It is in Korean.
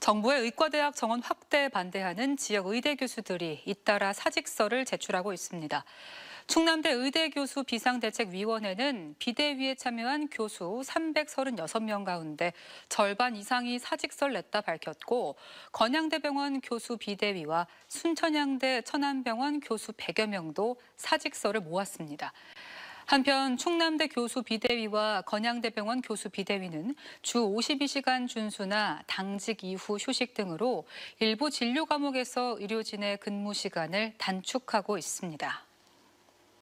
정부의 의과대학 정원 확대에 반대하는 지역 의대 교수들이 잇따라 사직서를 제출하고 있습니다. 충남대 의대 교수 비상대책위원회는 비대위에 참여한 교수 336명 가운데 절반 이상이 사직서를 냈다 밝혔고 건양대병원 교수 비대위와 순천향대 천안병원 교수 100여 명도 사직서를 모았습니다. 한편 충남대 교수 비대위와 건양대병원 교수 비대위는 주 52시간 준수나 당직 이후 휴식 등으로 일부 진료 과목에서 의료진의 근무 시간을 단축하고 있습니다.